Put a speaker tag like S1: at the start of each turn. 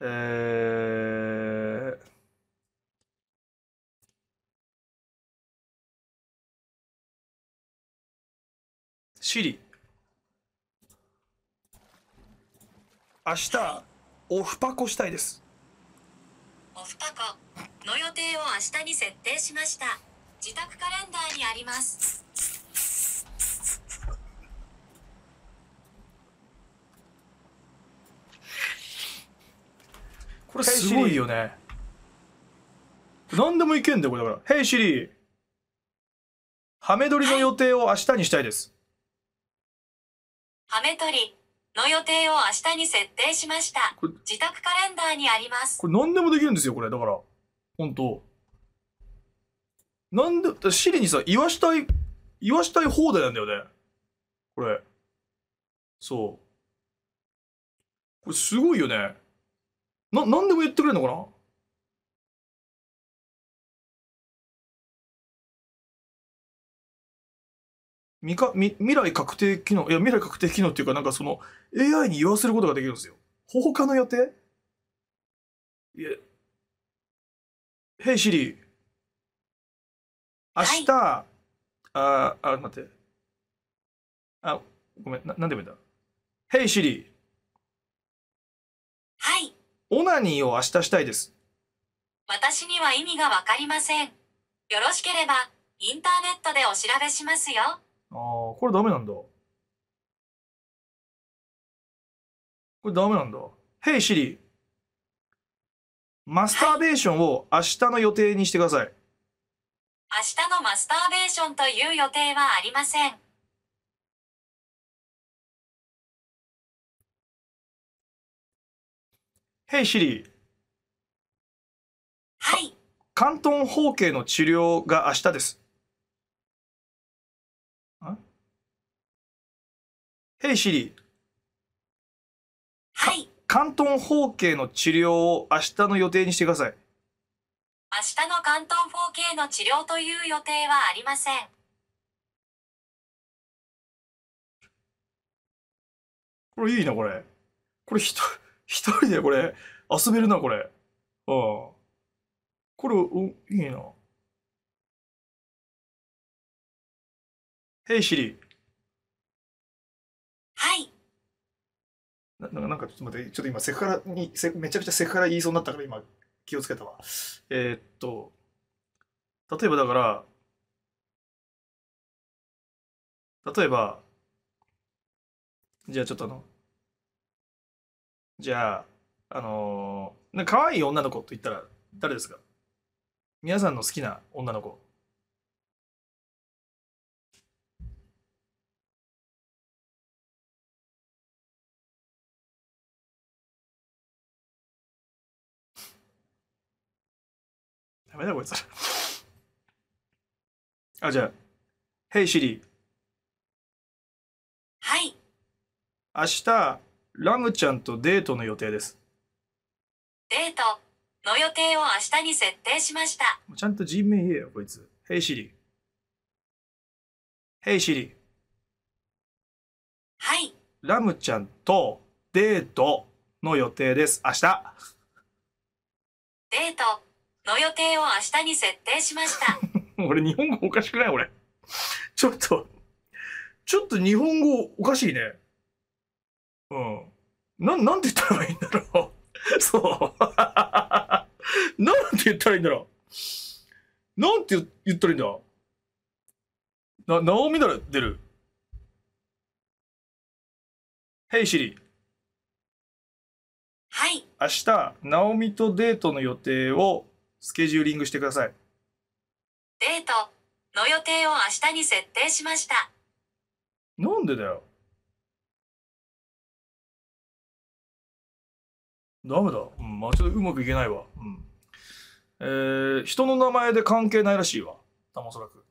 S1: えー、
S2: シリ明日オフパコしたいです
S3: オフパコの予定を明日に設定しました自宅カレンダーにあります
S2: これすごいよね。何でもいけんだよ、これだから。ヘイシリー。ハメ撮りの予定を明日にしたいです。
S3: ハメ撮りの予定を明日に設定しました。自宅カレンダーにあります。これ
S2: 何でもできるんですよ、これ。だから。本当なんで、シリにさ、言わしたい、言わしたい放題なんだよね。これ。そう。これすごいよね。な、何でも言ってくれるのかなみかみ未来確定機能、いや、未来確定機能っていうか、なんかその、AI に言わせることができるんですよ。放火の予定いや。Hey Siri。明日、はい、あ、あ、待って。あ、ごめん、な、なんでもいいんだ。Hey Siri。オナニーを明日したいです。
S3: 私には意味がわかりません。よろしければ、インターネットでお調べしますよ。あ
S2: あ、これダメなんだ。これダメなんだ。Hey Siri。マスターベーションを明日の予定にしてください。
S3: はい、明日のマスターベーションという予定はありません。
S1: ヘイシリ i はい。関東包茎の治療が明日です。
S2: Hey s i はい。関東包茎の治療を明日の予定にしてください。
S3: 明日の関東包茎の治療という予定はありません。
S1: これいいな、これ。これ人、一人でこれ、遊べるな、これ。うん。これ、お、いいな。
S2: ヘイシリ。はい。ななんか、ちょっと待って、ちょっと今、セクハラに、セめちゃくちゃセクハラ言いそうになったから、今、気をつけたわ。えー、っと、例えばだから、例えば、じゃあちょっとあの、じゃあ、あのー、な可愛い女の子と言ったら誰ですか皆さんの好きな女の子。ダメだこいつら。あ、じゃあ、Hey Siri。はい。明日、ラムちゃんとデートの予定です。
S3: デートの予定を明日に設定しました。
S2: ちゃんと人名言えよ、こいつ。ヘイシリ。ヘイシリ。はい。ラムちゃんとデートの予定です。明日。
S3: デートの予定を明日に設定しました。
S2: 俺、日本語おかしくない俺。ちょっと、ちょっと日本語おかしいね。うん。な、なんて言ったらいいんだろう。そう。なんて言ったらいいんだろう。なんて言ったらいいんだ。な、なおみなら出る。h e シリ。はい。明日、なおみとデートの予定をスケジューリングしてください。
S3: デートの予定を明日に設定しました。
S2: なんでだよ。ダメだ。うん、まあちょっとうまくいけないわ。うん。えー、人の名前で関係ないらしいわ。たまおそらく。